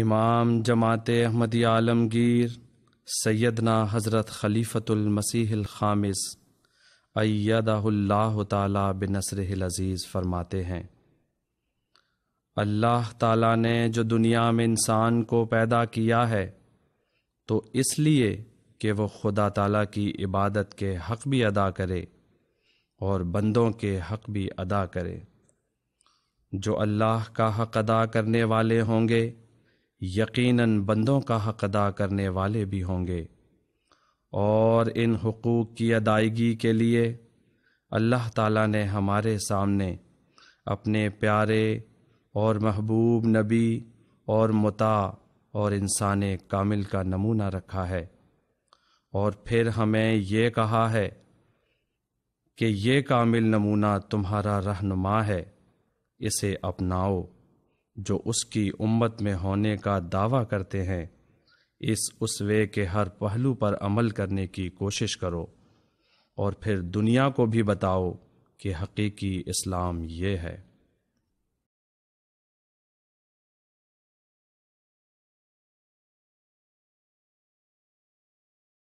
امام جماعت احمد عالمگیر سیدنا حضرت خلیفۃ المسیح الخامس ایدہ اللہ تعالیٰ بنصر العزیز فرماتے ہیں اللہ تعالیٰ نے جو دنیا میں انسان کو پیدا کیا ہے تو اس لیے کہ وہ خدا تعالیٰ کی عبادت کے حق بھی ادا کرے اور بندوں کے حق بھی ادا کرے جو اللہ کا حق ادا کرنے والے ہوں گے یقیناً بندوں کا حق ادا کرنے والے بھی ہوں گے اور ان حقوق کی ادائیگی کے لیے اللہ تعالیٰ نے ہمارے سامنے اپنے پیارے اور محبوب نبی اور متا اور انسان کامل کا نمونہ رکھا ہے اور پھر ہمیں یہ کہا ہے کہ یہ کامل نمونہ تمہارا رہنما ہے اسے اپناؤ جو اس کی امت میں ہونے کا دعویٰ کرتے ہیں اس اس وے کے ہر پہلو پر عمل کرنے کی کوشش کرو اور پھر دنیا کو بھی بتاؤ کہ حقیقی اسلام یہ ہے